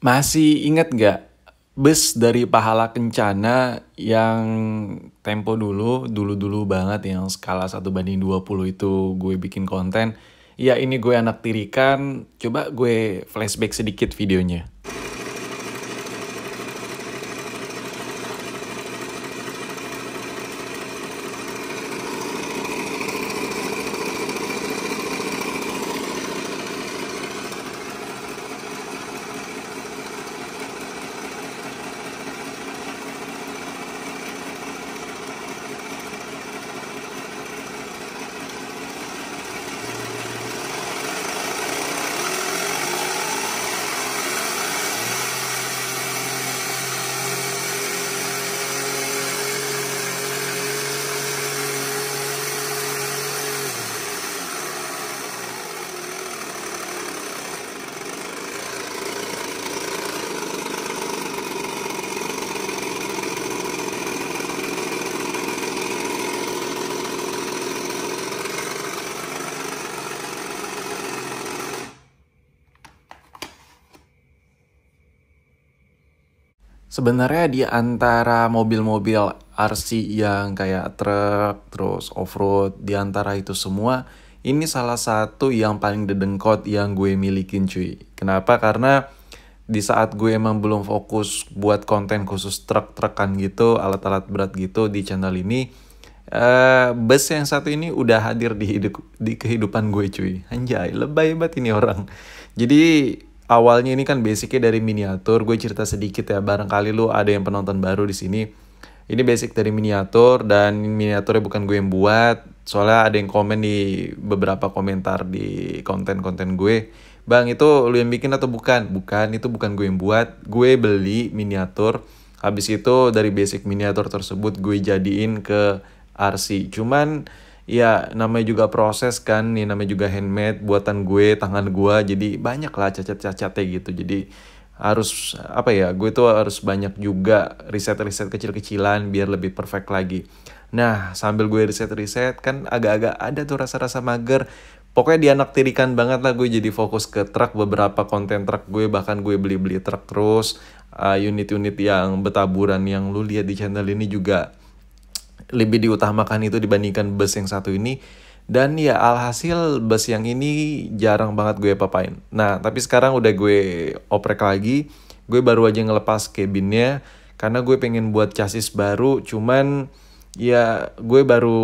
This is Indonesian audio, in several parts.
Masih inget gak bus dari Pahala Kencana yang tempo dulu, dulu-dulu banget yang skala 1 banding 20 itu gue bikin konten. Ya ini gue anak tirikan, coba gue flashback sedikit videonya. sebenarnya di antara mobil-mobil RC yang kayak truk terus off road di antara itu semua ini salah satu yang paling dedengkot yang gue milikin cuy kenapa karena di saat gue emang belum fokus buat konten khusus truk-trukan gitu alat-alat berat gitu di channel ini Uh, bus yang satu ini udah hadir di hidup di kehidupan gue cuy anjay lebay banget ini orang jadi awalnya ini kan basicnya dari miniatur. Gue cerita sedikit ya, barangkali lu ada yang penonton baru di sini. Ini basic dari miniatur dan miniaturnya bukan gue yang buat. Soalnya ada yang komen di beberapa komentar di konten-konten gue. Bang itu lu yang bikin atau bukan? Bukan, itu bukan gue yang buat. Gue beli miniatur. Habis itu dari basic miniatur tersebut gue jadiin ke RC. Cuman ya namanya juga proses kan nih namanya juga handmade buatan gue tangan gue jadi banyak lah cacat-cacatnya gitu jadi harus apa ya gue tuh harus banyak juga riset-riset kecil-kecilan biar lebih perfect lagi nah sambil gue riset-riset kan agak-agak ada tuh rasa-rasa mager pokoknya dia dianaktirikan banget lah gue jadi fokus ke truk beberapa konten truk gue bahkan gue beli-beli truk terus ah, unit-unit uh, unit yang betaburan yang lu lihat di channel ini juga lebih diutamakan itu dibandingkan bus yang satu ini. Dan ya alhasil bus yang ini jarang banget gue papain. Nah tapi sekarang udah gue oprek lagi, gue baru aja ngelepas kabinnya karena gue pengen buat chassis baru cuman ya gue baru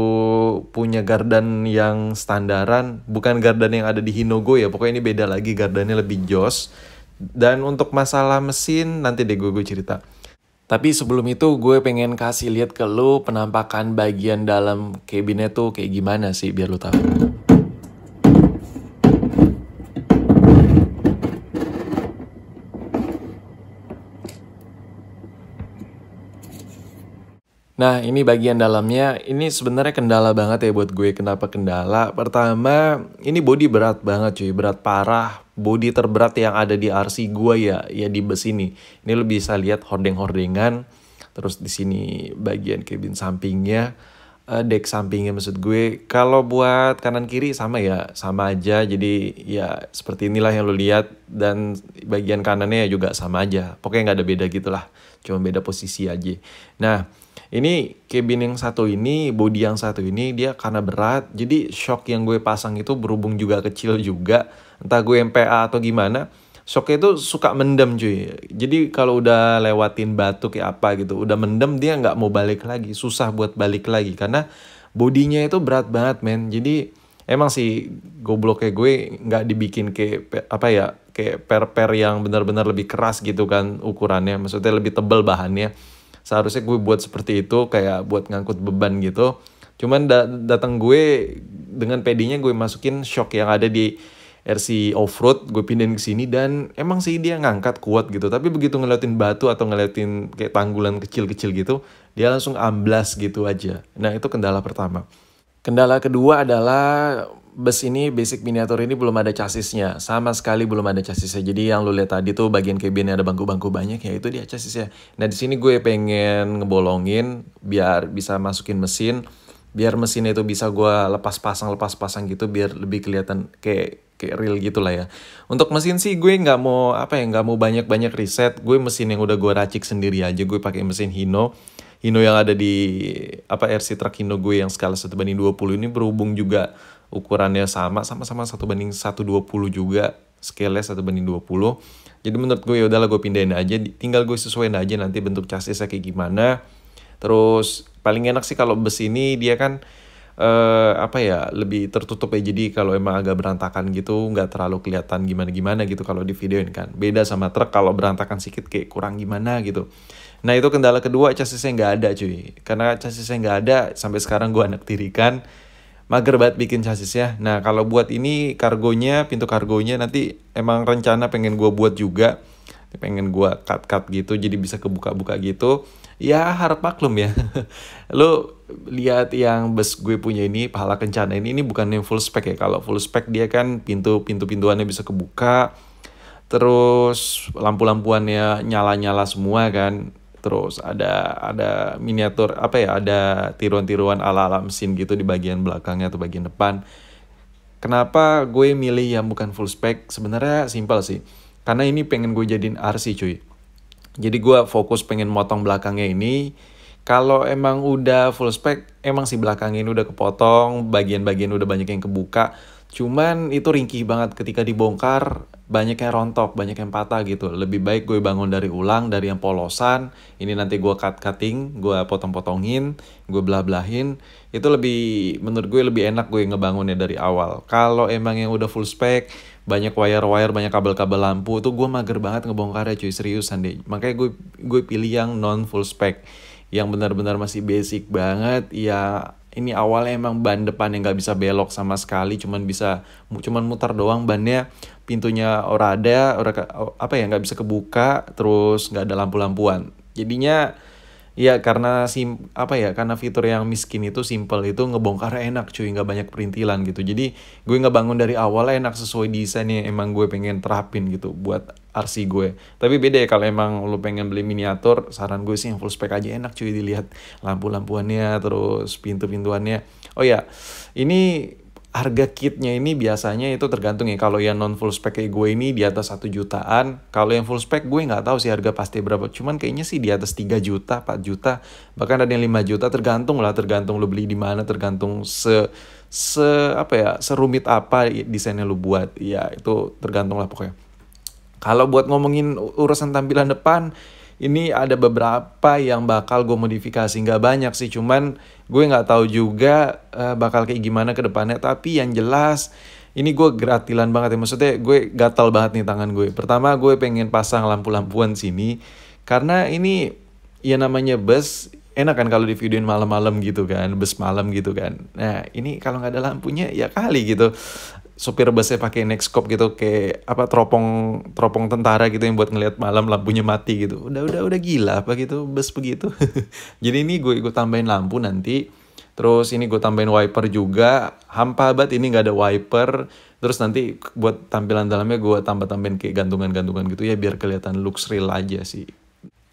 punya gardan yang standaran bukan gardan yang ada di Hinogo ya pokoknya ini beda lagi gardannya lebih jos dan untuk masalah mesin nanti deh gue, gue cerita tapi sebelum itu gue pengen kasih lihat ke lu penampakan bagian dalam kabinnya tuh kayak gimana sih biar lu tahu. Nah, ini bagian dalamnya. Ini sebenarnya kendala banget ya buat gue. Kenapa kendala? Pertama, ini body berat banget cuy. Berat parah. Body terberat yang ada di RC gue ya, ya di bus ini. Ini lo bisa lihat hordeng-hordengan. Terus di sini bagian cabin sampingnya. Eh, deck sampingnya maksud gue. Kalau buat kanan kiri sama ya, sama aja. Jadi ya seperti inilah yang lo lihat. Dan bagian kanannya juga sama aja. Pokoknya nggak ada beda gitu lah. Cuma beda posisi aja. Nah, ini cabin yang satu ini body yang satu ini dia karena berat jadi shock yang gue pasang itu berhubung juga kecil juga entah gue MPA atau gimana shock itu suka mendem cuy jadi kalau udah lewatin batu kayak apa gitu udah mendem dia nggak mau balik lagi susah buat balik lagi karena bodinya itu berat banget men jadi emang sih kayak gue nggak dibikin kayak apa ya kayak per per yang benar-benar lebih keras gitu kan ukurannya maksudnya lebih tebel bahannya seharusnya gue buat seperti itu kayak buat ngangkut beban gitu cuman da datang gue dengan pedinya gue masukin shock yang ada di RC offroad gue pindahin ke sini dan emang sih dia ngangkat kuat gitu tapi begitu ngeliatin batu atau ngeliatin kayak tanggulan kecil-kecil gitu dia langsung amblas gitu aja nah itu kendala pertama kendala kedua adalah bus ini basic miniatur ini belum ada chassisnya sama sekali belum ada chassisnya jadi yang lu lihat tadi tuh bagian cabinnya ada bangku-bangku banyak ya itu dia chassisnya nah di sini gue pengen ngebolongin biar bisa masukin mesin biar mesinnya itu bisa gue lepas pasang lepas pasang gitu biar lebih kelihatan kayak kayak real gitulah ya untuk mesin sih gue nggak mau apa ya nggak mau banyak banyak riset gue mesin yang udah gue racik sendiri aja gue pakai mesin Hino Hino yang ada di apa RC truck Hino gue yang skala satu banding 20 ini berhubung juga ukurannya sama sama-sama satu banding satu dua puluh juga scale satu banding dua puluh jadi menurut gue ya udahlah gue pindahin aja tinggal gue sesuaiin aja nanti bentuk chassisnya kayak gimana terus paling enak sih kalau bus ini dia kan eh, apa ya lebih tertutup ya jadi kalau emang agak berantakan gitu nggak terlalu kelihatan gimana gimana gitu kalau di videoin kan beda sama truk kalau berantakan sedikit kayak kurang gimana gitu nah itu kendala kedua chassisnya nggak ada cuy karena chassisnya nggak ada sampai sekarang gue anak tirikan mager banget bikin ya. Nah kalau buat ini kargonya, pintu kargonya nanti emang rencana pengen gue buat juga. Pengen gue cut-cut gitu jadi bisa kebuka-buka gitu. Ya harap maklum ya. Lo lihat yang bus gue punya ini, pahala kencana ini, ini bukan yang full spec ya. Kalau full spec dia kan pintu-pintu-pintuannya bisa kebuka. Terus lampu-lampuannya nyala-nyala semua kan terus ada ada miniatur apa ya ada tiruan-tiruan ala ala mesin gitu di bagian belakangnya atau bagian depan kenapa gue milih yang bukan full spec sebenarnya simpel sih karena ini pengen gue jadiin RC cuy jadi gue fokus pengen motong belakangnya ini kalau emang udah full spec emang si belakangnya ini udah kepotong bagian-bagian udah banyak yang kebuka cuman itu ringkih banget ketika dibongkar banyak yang rontok, banyak yang patah gitu. Lebih baik gue bangun dari ulang, dari yang polosan. Ini nanti gue cut cutting, gue potong potongin, gue belah belahin. Itu lebih menurut gue lebih enak gue ngebangunnya dari awal. Kalau emang yang udah full spec, banyak wire wire, banyak kabel kabel lampu, itu gue mager banget ngebongkarnya cuy seriusan deh. Makanya gue gue pilih yang non full spec, yang benar-benar masih basic banget. Ya ini awalnya emang ban depan yang nggak bisa belok sama sekali cuman bisa cuman mutar doang bannya pintunya ora ada ora apa ya nggak bisa kebuka terus nggak ada lampu lampuan jadinya Iya karena sim apa ya karena fitur yang miskin itu simple itu ngebongkar enak cuy nggak banyak perintilan gitu jadi gue nggak bangun dari awal enak sesuai desainnya emang gue pengen terapin gitu buat RC gue tapi beda ya kalau emang lo pengen beli miniatur saran gue sih yang full spec aja enak cuy dilihat lampu lampuannya terus pintu pintuannya oh ya ini harga kitnya ini biasanya itu tergantung ya kalau yang non full spec kayak gue ini di atas satu jutaan kalau yang full spec gue nggak tahu sih harga pasti berapa cuman kayaknya sih di atas 3 juta 4 juta bahkan ada yang 5 juta tergantung lah tergantung lo beli di mana tergantung se se apa ya serumit apa desainnya lo buat ya itu tergantung lah pokoknya kalau buat ngomongin urusan tampilan depan ini ada beberapa yang bakal gue modifikasi nggak banyak sih cuman gue nggak tahu juga uh, bakal kayak gimana ke depannya tapi yang jelas ini gue gratilan banget ya maksudnya gue gatal banget nih tangan gue pertama gue pengen pasang lampu-lampuan sini karena ini ya namanya bus enak kan kalau di videoin malam-malam gitu kan bus malam gitu kan nah ini kalau nggak ada lampunya ya kali gitu supir busnya pakai nextcop gitu kayak apa teropong teropong tentara gitu yang buat ngelihat malam lampunya mati gitu udah udah udah gila apa gitu bus begitu jadi ini gue ikut tambahin lampu nanti terus ini gue tambahin wiper juga hampa banget ini nggak ada wiper terus nanti buat tampilan dalamnya gue tambah tambahin kayak gantungan-gantungan gitu ya biar kelihatan looks real aja sih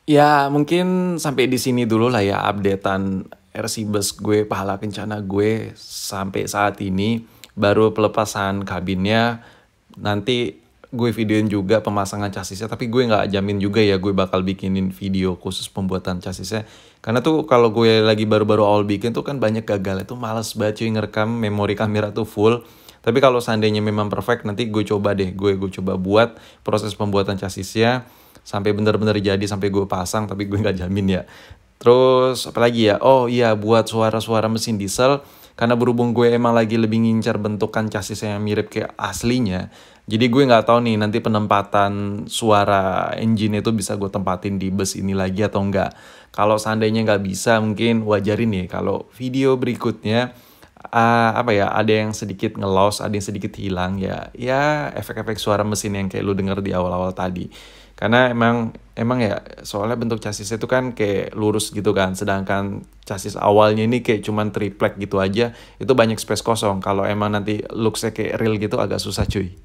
ya mungkin sampai di sini dulu lah ya updatean RC bus gue pahala kencana gue sampai saat ini baru pelepasan kabinnya nanti gue videoin juga pemasangan chassisnya tapi gue nggak jamin juga ya gue bakal bikinin video khusus pembuatan chassisnya karena tuh kalau gue lagi baru-baru all bikin tuh kan banyak gagal itu males banget cuy ngerekam memori kamera tuh full tapi kalau seandainya memang perfect nanti gue coba deh gue gue coba buat proses pembuatan chassisnya sampai benar-benar jadi sampai gue pasang tapi gue nggak jamin ya terus apalagi ya oh iya buat suara-suara mesin diesel karena berhubung gue emang lagi lebih ngincar bentukan chassisnya yang mirip ke aslinya jadi gue nggak tahu nih nanti penempatan suara engine itu bisa gue tempatin di bus ini lagi atau enggak. Kalau seandainya nggak bisa mungkin wajarin nih kalau video berikutnya uh, apa ya ada yang sedikit ngelos, ada yang sedikit hilang ya. Ya efek-efek suara mesin yang kayak lu denger di awal-awal tadi karena emang emang ya soalnya bentuk chassisnya itu kan kayak lurus gitu kan sedangkan chassis awalnya ini kayak cuman triplek gitu aja itu banyak space kosong kalau emang nanti looksnya kayak real gitu agak susah cuy